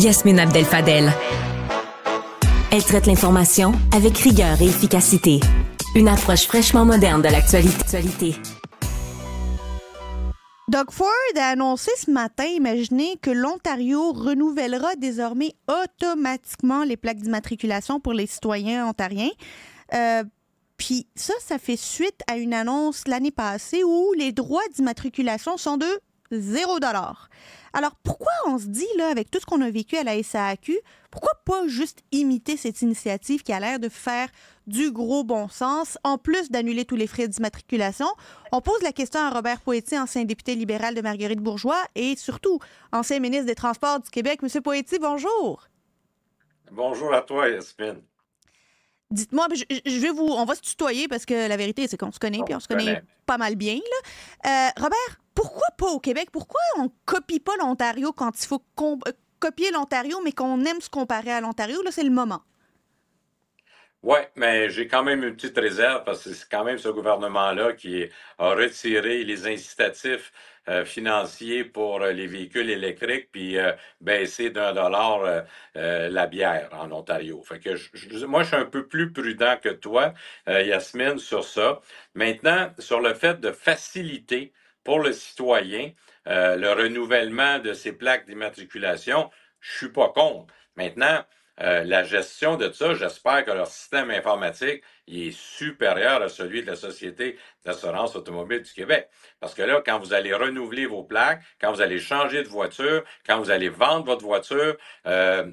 Yasmine Abdel-Fadel. Elle traite l'information avec rigueur et efficacité. Une approche fraîchement moderne de l'actualité. Doug Ford a annoncé ce matin, imaginez, que l'Ontario renouvellera désormais automatiquement les plaques d'immatriculation pour les citoyens ontariens. Euh, puis ça, ça fait suite à une annonce l'année passée où les droits d'immatriculation sont de zéro dollar. Alors pourquoi on se dit, là, avec tout ce qu'on a vécu à la SAAQ, pourquoi pas juste imiter cette initiative qui a l'air de faire du gros bon sens, en plus d'annuler tous les frais d'immatriculation? On pose la question à Robert Poëti, ancien député libéral de Marguerite Bourgeois et surtout ancien ministre des Transports du Québec. Monsieur Poëti, bonjour. Bonjour à toi, Yasmine. Dites-moi, je, vais vous, on va se tutoyer parce que la vérité, c'est qu'on se connaît, puis on se connaît, ben, ben. pas mal bien. Là. Euh, Robert, pourquoi pas au Québec? Pourquoi on copie pas l'Ontario quand il faut euh, copier l'Ontario, mais qu'on aime se comparer à l'Ontario? Là, c'est le moment. Oui, mais j'ai quand même une petite réserve parce que c'est quand même ce gouvernement-là qui a retiré les incitatifs euh, financiers pour euh, les véhicules électriques puis baissé d'un dollar la bière en Ontario. Fait que moi, je suis un peu plus prudent que toi, Yasmine, sur ça. Maintenant, sur le fait de faciliter pour le citoyen, euh, le renouvellement de ses plaques d'immatriculation, je suis pas contre. Maintenant, euh, la gestion de ça, j'espère que leur système informatique est supérieur à celui de la Société d'assurance automobile du Québec. Parce que là, quand vous allez renouveler vos plaques, quand vous allez changer de voiture, quand vous allez vendre votre voiture, euh,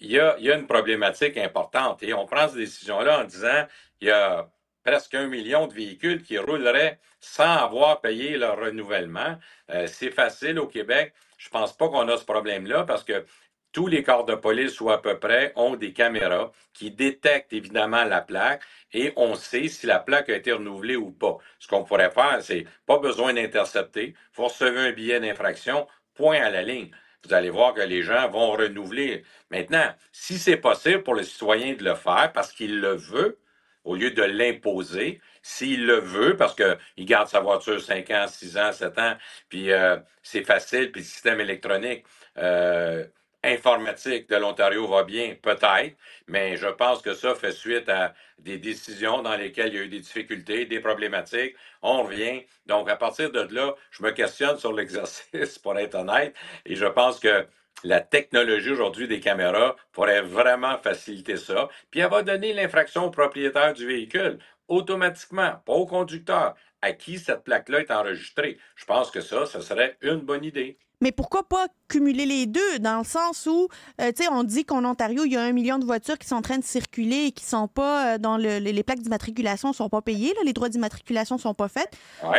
il y, a, il y a, une problématique importante. Et on prend ces décisions-là en disant, il y a presque un million de véhicules qui rouleraient sans avoir payé leur renouvellement. Euh, c'est facile au Québec. Je ne pense pas qu'on a ce problème-là parce que tous les corps de police ou à peu près ont des caméras qui détectent évidemment la plaque et on sait si la plaque a été renouvelée ou pas. Ce qu'on pourrait faire, c'est pas besoin d'intercepter. Vous recevez un billet d'infraction, point à la ligne. Vous allez voir que les gens vont renouveler. Maintenant, si c'est possible pour le citoyen de le faire parce qu'il le veut, au lieu de l'imposer, s'il le veut, parce qu'il garde sa voiture 5 ans, 6 ans, 7 ans, puis euh, c'est facile, puis le système électronique, euh, informatique de l'Ontario va bien, peut-être, mais je pense que ça fait suite à des décisions dans lesquelles il y a eu des difficultés, des problématiques. On revient. Donc, à partir de là, je me questionne sur l'exercice, pour être honnête, et je pense que la technologie aujourd'hui des caméras pourrait vraiment faciliter ça. Puis elle va donner l'infraction au propriétaire du véhicule automatiquement, pas au conducteur, à qui cette plaque-là est enregistrée. Je pense que ça, ce serait une bonne idée. Mais pourquoi pas cumuler les deux, dans le sens où, euh, tu sais, on dit qu'en Ontario, il y a un million de voitures qui sont en train de circuler et qui sont pas euh, dans les plaques d'immatriculation sont pas payées, les droits d'immatriculation sont pas faits,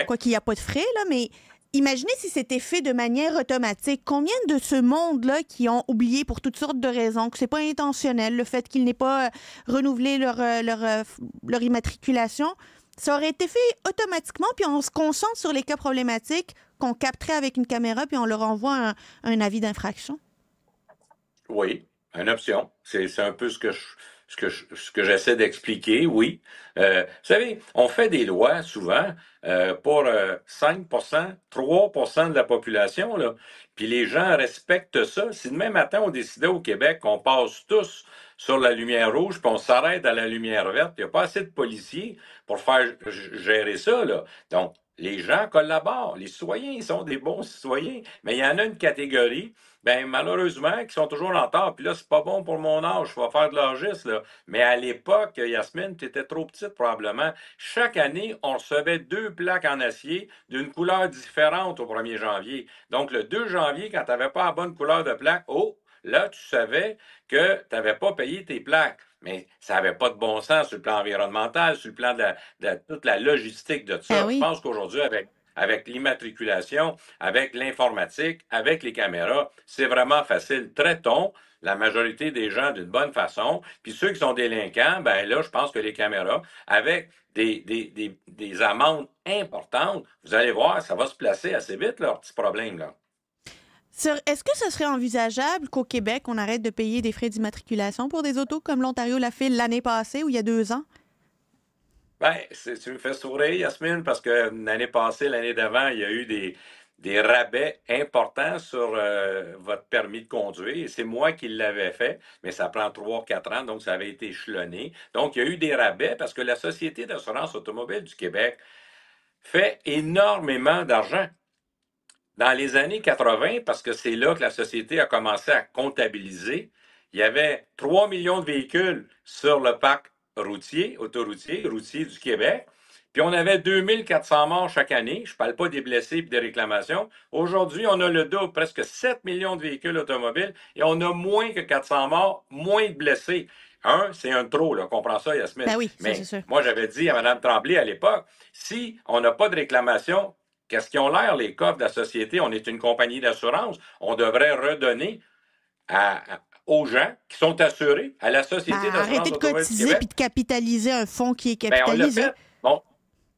quoi qu'il n'y a pas de frais, là, mais imaginez si c'était fait de manière automatique. Combien de ce monde-là qui ont oublié pour toutes sortes de raisons, que c'est pas intentionnel, le fait qu'ils n'aient pas euh, renouvelé leur, euh, euh, leur, immatriculation, ça aurait été fait automatiquement, puis on se concentre sur les cas problématiques qu'on capterait avec une caméra, puis on leur envoie un, un avis d'infraction? Oui, une option. C'est un peu ce que je ce que ce que j'essaie d'expliquer, oui. Euh, vous savez, on fait des lois souvent euh, pour 5 euh, 3 de la population, là. Puis les gens respectent ça. Si demain matin, on décidait au Québec qu'on passe tous sur la lumière rouge, puis on s'arrête à la lumière verte, il n'y a pas assez de policiers pour faire gérer ça, là. Donc, les gens collaborent, les citoyens, ils sont des bons citoyens, mais il y en a une catégorie, ben malheureusement, qui sont toujours en retard. Puis là, c'est pas bon pour mon âge, je vais faire de l'argiste, là. Mais à l'époque, Yasmine, tu étais trop petite probablement. Chaque année, on recevait deux plaques en acier d'une couleur différente au 1er janvier. Donc, le 2 janvier, quand tu n'avais pas la bonne couleur de plaque, oh, là, tu savais que tu n'avais pas payé tes plaques. Mais ça n'avait pas de bon sens sur le plan environnemental, sur le plan de, toute la logistique de ça. Ben je pense qu'aujourd'hui, avec, l'immatriculation, avec l'informatique, avec les caméras, c'est vraiment facile. Traitons la majorité des gens d'une bonne façon. Puis ceux qui sont délinquants, ben là, je pense que les caméras, avec des, des amendes importantes, vous allez voir, ça va se placer assez vite, leur petit problème. Là. Est-ce que ce serait envisageable qu'au Québec, on arrête de payer des frais d'immatriculation pour des autos comme l'Ontario l'a fait l'année passée ou il y a deux ans? Bien, tu me fais sourire, Yasmine, parce que euh, l'année passée, l'année d'avant, il y a eu des, des rabais importants sur euh, votre permis de conduire. C'est moi qui l'avais fait, mais ça prend trois ou quatre ans, donc ça avait été échelonné. Donc, il y a eu des rabais parce que la Société d'assurance automobile du Québec fait énormément d'argent dans les années 80, parce que c'est là que la société a commencé à comptabiliser, il y avait 3 millions de véhicules sur le parc routier, autoroutier, routier du Québec. Puis on avait 2400 morts chaque année. Je ne parle pas des blessés et des réclamations. Aujourd'hui, on a le double, presque 7 millions de véhicules automobiles et on a moins que 400 morts, moins de blessés. Un, c'est un trop, là. On comprend ça, Yasmine. Ben oui, Mais moi, j'avais dit à Mme Tremblay à l'époque, si on n'a pas de réclamation, Qu'est-ce qu'ils ont l'air, les coffres de la société? On est une compagnie d'assurance. On devrait redonner aux gens qui sont assurés à la société ben, d'assurance. Arrêtez de cotiser puis de capitaliser un fonds qui est ben, capitalisé. on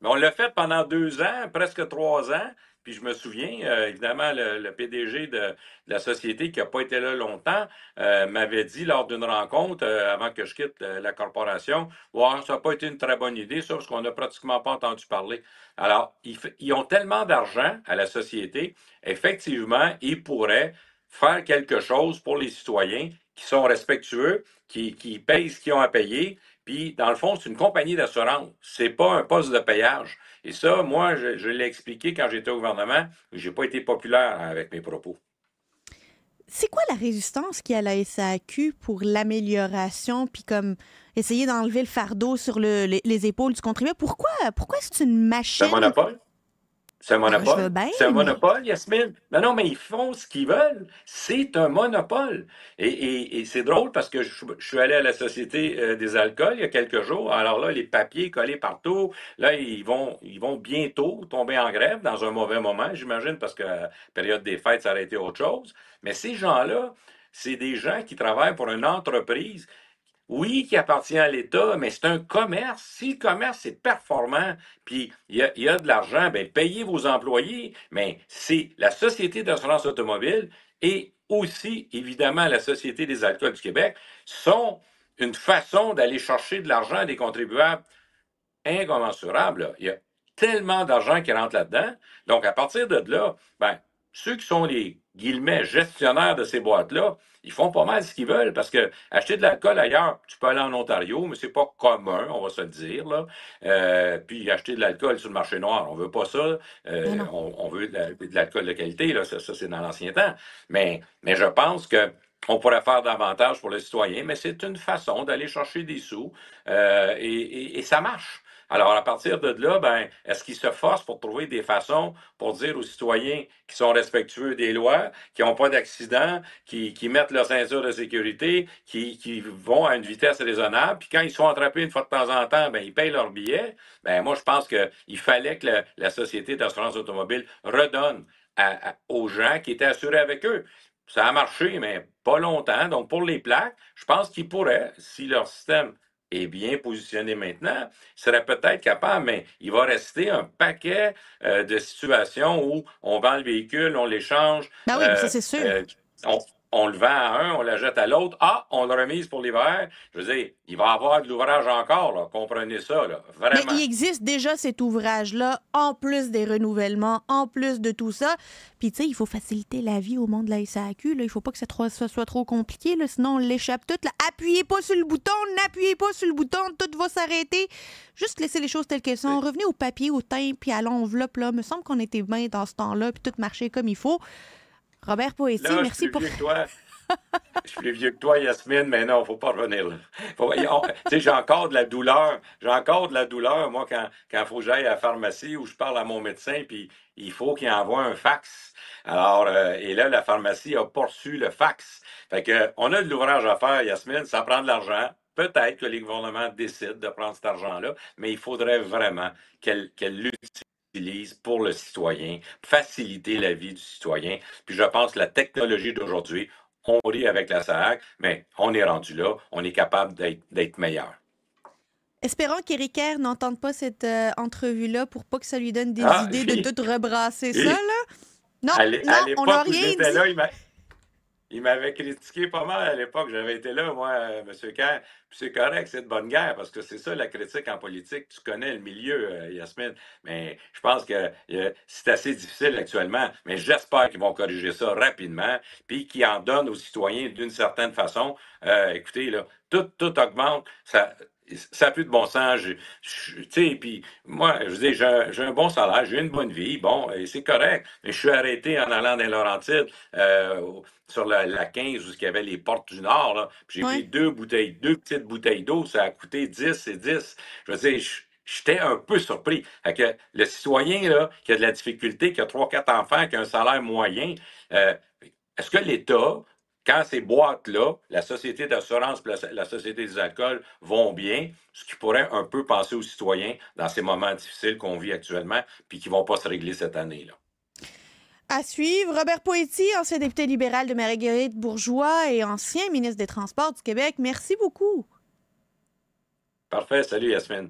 ben, on l'a fait pendant deux ans, presque trois ans. Puis je me souviens, euh, évidemment, le, PDG de, la société qui n'a pas été là longtemps euh, m'avait dit lors d'une rencontre, euh, avant que je quitte la corporation, ça n'a pas été une très bonne idée, ça, parce qu'on n'a pratiquement pas entendu parler. Alors, ils, ont tellement d'argent à la société, effectivement, ils pourraient faire quelque chose pour les citoyens qui sont respectueux, qui payent ce qu'ils ont à payer puis, dans le fond, c'est une compagnie d'assurance. C'est pas un poste de payage. Et ça, moi, je, l'ai expliqué quand j'étais au gouvernement. J'ai pas été populaire avec mes propos. C'est quoi la résistance qu'il a à la SAQ pour l'amélioration, puis comme essayer d'enlever le fardeau sur les, épaules du contribuable? Pourquoi, pourquoi c'est une machine? C'est un ah, monopole. C'est un monopole, Yasmine. Non, non, mais ils font ce qu'ils veulent. C'est un monopole. Et, et, c'est drôle parce que je, suis allé à la Société euh, des alcools il y a quelques jours. Alors là, les papiers collés partout. Là, ils vont, ils vont bientôt tomber en grève dans un mauvais moment, j'imagine, parce que la période des fêtes, ça aurait été autre chose. Mais ces gens-là, c'est des gens qui travaillent pour une entreprise oui, qui appartient à l'État, mais c'est un commerce. Si le commerce est performant, puis il y a, de l'argent, bien, payez vos employés, mais c'est la Société d'assurance automobile et aussi, évidemment, la Société des alcools du Québec sont une façon d'aller chercher de l'argent des contribuables incommensurables. Il y a tellement d'argent qui rentre là-dedans. Donc, à partir de là, ben, ceux qui sont les guillemets gestionnaires de ces boîtes-là, ils font pas mal ce qu'ils veulent parce que acheter de l'alcool ailleurs, tu peux aller en Ontario, mais c'est pas commun, on va se le dire. Là. Euh, puis acheter de l'alcool sur le marché noir, on veut pas ça. Euh, on, veut de l'alcool de qualité, là. ça, c'est dans l'ancien temps. Mais, mais je pense que on pourrait faire davantage pour les citoyens, mais c'est une façon d'aller chercher des sous euh, et, et, ça marche. Alors, à partir de là, ben, est-ce qu'ils se forcent pour trouver des façons pour dire aux citoyens qui sont respectueux des lois, qui n'ont pas d'accident, qui, mettent leur ceinture de sécurité, qui, vont à une vitesse raisonnable, puis quand ils sont attrapés une fois de temps en temps, ben, ils payent leur billet. Ben, moi, je pense qu'il fallait que la, Société d'assurance automobile redonne aux gens qui étaient assurés avec eux. Ça a marché, mais pas longtemps. Donc, pour les plaques, je pense qu'ils pourraient, si leur système est bien positionné maintenant, serait peut-être capable, mais il va rester un paquet euh, de situations où on vend le véhicule, on l'échange. Ah oui, ça euh, c'est sûr. Euh, on le vend à un, on la jette à l'autre. Ah, on le remise pour l'hiver. Je veux dire, il va y avoir de l'ouvrage encore, comprenez ça, vraiment. Mais il existe déjà cet ouvrage-là, en plus des renouvellements, en plus de tout ça. Puis, tu sais, il faut faciliter la vie au monde de la SAQ. Là. Il faut pas que ça, soit trop compliqué, sinon on l'échappe tout. Appuyez pas sur le bouton, n'appuyez pas sur le bouton, tout va s'arrêter. Juste laisser les choses telles qu'elles sont. Revenez au papier, au teint, puis à l'enveloppe. Là. Me semble qu'on était bien dans ce temps-là, puis tout marchait comme il faut. Robert Poétier, merci pour. toi. je suis plus vieux que toi, Yasmine, mais non, faut pas revenir là. Faut... j'ai encore de la douleur. J'ai encore de la douleur, moi, quand il faut que j'aille à la pharmacie ou je parle à mon médecin, puis il faut qu'il envoie un fax. Alors, euh, et là, la pharmacie a pas reçu le fax. Fait que, on a de l'ouvrage à faire, Yasmine, ça prend de l'argent. Peut-être que les gouvernements décident de prendre cet argent-là, mais il faudrait vraiment qu'elle l'utilise pour le citoyen, faciliter la vie du citoyen. Puis je pense que la technologie d'aujourd'hui, on rit avec la SAAC, mais on est rendu là, on est capable d'être meilleur. Espérons qu'Éric n'entende pas cette euh, entrevue-là pour pas que ça lui donne des ah, idées de tout rebrasser ça. Là. Non, on n'a rien dit. Là, il m'avait critiqué pas mal à l'époque. J'avais été là, moi, euh, M. Kerr. Puis c'est correct, c'est de bonne guerre, parce que c'est ça la critique en politique. Tu connais le milieu, euh, Yasmine. Mais je pense que euh, c'est assez difficile actuellement. Mais j'espère qu'ils vont corriger ça rapidement, puis qu'ils en donnent aux citoyens d'une certaine façon. écoutez, là, tout, tout augmente. Ça, ça plus de bon sens. sais, puis moi, je dis, j'ai un bon salaire, j'ai une bonne vie, bon, et c'est correct. Mais je suis arrêté en allant dans Laurentides, euh, sur la, 15, où il y avait les portes du Nord, j'ai pris deux bouteilles, deux petites bouteilles d'eau, ça a coûté 10 et 10. Je veux dire, j'étais un peu surpris. que le citoyen, qui a de la difficulté, qui a trois, quatre enfants, qui a un salaire moyen, euh, est-ce que l'État quand ces boîtes-là, la société d'assurance la société des alcools vont bien, ce qui pourrait un peu penser aux citoyens dans ces moments difficiles qu'on vit actuellement, puis qui ne vont pas se régler cette année-là. À suivre, Robert Poetti, ancien député libéral de Marguerite Bourgeois et ancien ministre des Transports du Québec. Merci beaucoup. Parfait. Salut, Yasmine.